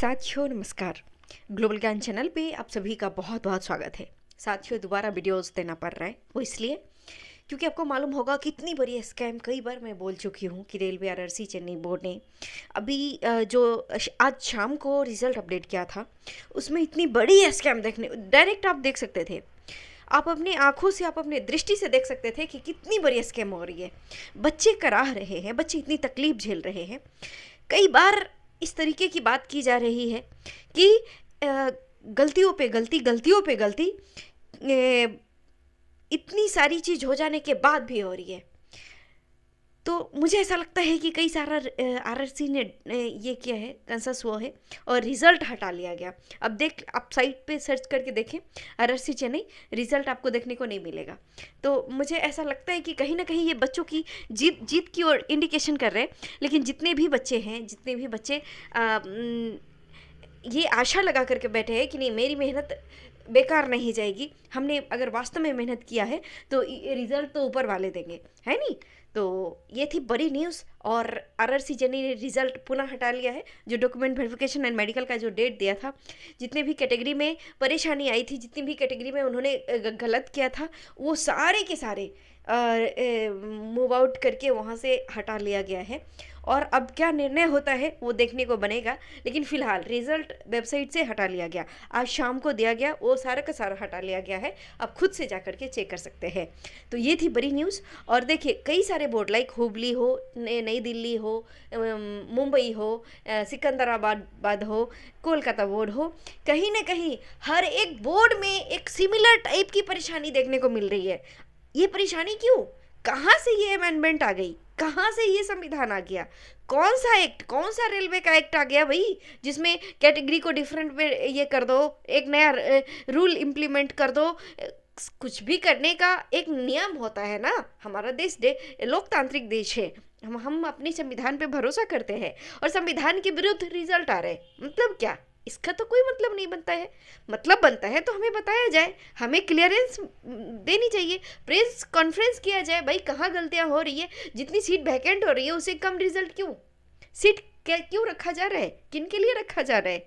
साथियों नमस्कार ग्लोबल ज्ञान चैनल पे आप सभी का बहुत बहुत स्वागत है साथियों दोबारा वीडियोस देना पड़ रहा है वो इसलिए क्योंकि आपको मालूम होगा कितनी बड़ी स्कैम कई बार मैं बोल चुकी हूँ कि रेलवे आरआरसी चेन्नई बोर्ड ने अभी जो आज शाम को रिजल्ट अपडेट किया था उसमें इतनी बड़ी स्कैम देखने डायरेक्ट आप देख सकते थे आप अपने आंखों से आप अपने दृष्टि से देख सकते थे कि कितनी बड़ी स्कैम हो रही है बच्चे कराह रहे हैं बच्चे इतनी तकलीफ झेल रहे हैं कई बार इस तरीके की बात की जा रही है कि गलतियों पे गलती गलतियों पे गलती इतनी सारी चीज़ हो जाने के बाद भी हो रही है तो मुझे ऐसा लगता है कि कई सारा सी ने ये किया है कंसस हुआ है और रिजल्ट हटा लिया गया अब देख आप साइट पे सर्च करके देखें आर सी चेन्नई रिजल्ट आपको देखने को नहीं मिलेगा तो मुझे ऐसा लगता है कि कहीं ना कहीं ये बच्चों की जीत जीत की ओर इंडिकेशन कर रहे हैं लेकिन जितने भी बच्चे हैं जितने भी बच्चे आ, ये आशा लगा करके बैठे हैं कि नहीं मेरी मेहनत बेकार नहीं जाएगी हमने अगर वास्तव में मेहनत किया है तो रिजल्ट तो ऊपर वाले देंगे है नहीं तो ये थी बड़ी न्यूज़ और आर आर सी जेनी ने रिजल्ट पुनः हटा लिया है जो डॉक्यूमेंट वेरिफिकेशन एंड मेडिकल का जो डेट दिया था जितने भी कैटेगरी में परेशानी आई थी जितनी भी कैटेगरी में उन्होंने गलत किया था वो सारे के सारे मूव आउट करके वहाँ से हटा लिया गया है और अब क्या निर्णय होता है वो देखने को बनेगा लेकिन फिलहाल रिजल्ट वेबसाइट से हटा लिया गया आज शाम को दिया गया वो सारा का सारा हटा लिया गया है आप खुद से जा के चेक कर सकते हैं तो ये थी बड़ी न्यूज़ और देखिए कई सारे बोर्ड लाइक हुबली हो नई दिल्ली हो मुंबई हो सिकंदराबाद बाद हो कोलकाता बोर्ड हो कहीं ना कहीं हर एक बोर्ड में एक सिमिलर टाइप की परेशानी देखने को मिल रही है ये परेशानी क्यों कहाँ से ये अमेंडमेंट आ गई कहाँ से ये संविधान आ गया कौन सा एक्ट कौन सा रेलवे का एक्ट आ गया भाई जिसमें कैटेगरी को डिफरेंट में ये कर दो एक नया रूल इम्प्लीमेंट कर दो कुछ भी करने का एक नियम होता है ना हमारा देश दे लोकतांत्रिक देश है हम हम अपने संविधान पे भरोसा करते हैं और संविधान के विरुद्ध रिजल्ट आ रहे मतलब क्या इसका तो कोई मतलब नहीं बनता है मतलब बनता है तो हमें बताया जाए हमें क्लियरेंस देनी चाहिए प्रेस कॉन्फ्रेंस किया जाए भाई कहाँ गलतियाँ हो रही है जितनी सीट वैकेंट हो रही है उसे कम रिजल्ट क्यों सीट क्यों रखा जा रहा है किन के लिए रखा जा रहा है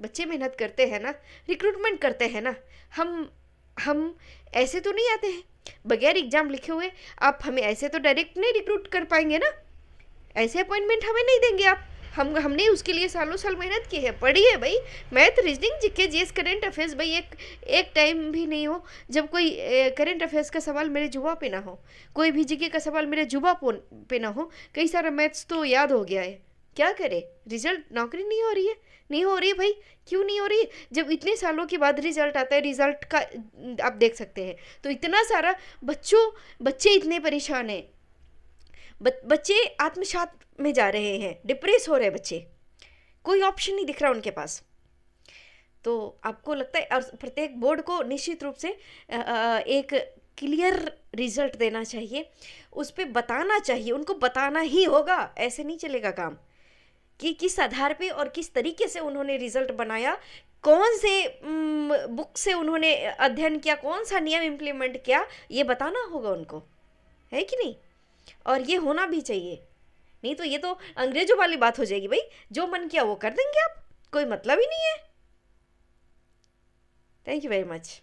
बच्चे मेहनत करते हैं ना रिक्रूटमेंट करते हैं ना हम हम ऐसे तो नहीं आते हैं बगैर एग्ज़ाम लिखे हुए आप हमें ऐसे तो डायरेक्ट नहीं रिक्रूट कर पाएंगे ना ऐसे अपॉइंटमेंट हमें नहीं देंगे आप हम हमने उसके लिए सालों साल मेहनत की है पढ़ी है भाई math reasoning G GS current affairs भाई एक एक टाइम भी नहीं हो जब कोई करेंट अफेयर्स का सवाल मेरे जुबा पे ना हो कोई भी जीके का सवाल मेरे जुबा पे ना हो कई सारा मैथ्स तो याद हो गया है क्या करे रिजल्ट नौकरी नहीं हो रही है नहीं हो रही है भाई क्यों नहीं हो रही जब इतने सालों के बाद रिजल्ट आता है रिजल्ट का आप देख सकते हैं तो इतना सारा बच्चों बच्चे इतने परेशान हैं बच्चे आत्मसात में जा रहे हैं डिप्रेस हो रहे हैं बच्चे कोई ऑप्शन नहीं दिख रहा उनके पास तो आपको लगता है और प्रत्येक बोर्ड को निश्चित रूप से एक क्लियर रिजल्ट देना चाहिए उस पर बताना चाहिए उनको बताना ही होगा ऐसे नहीं चलेगा काम कि किस आधार पे और किस तरीके से उन्होंने रिजल्ट बनाया कौन से बुक से उन्होंने अध्ययन किया कौन सा नियम इम्प्लीमेंट किया ये बताना होगा उनको है कि नहीं और ये होना भी चाहिए नहीं तो ये तो अंग्रेजों वाली बात हो जाएगी भाई जो मन किया वो कर देंगे आप कोई मतलब ही नहीं है थैंक यू वेरी मच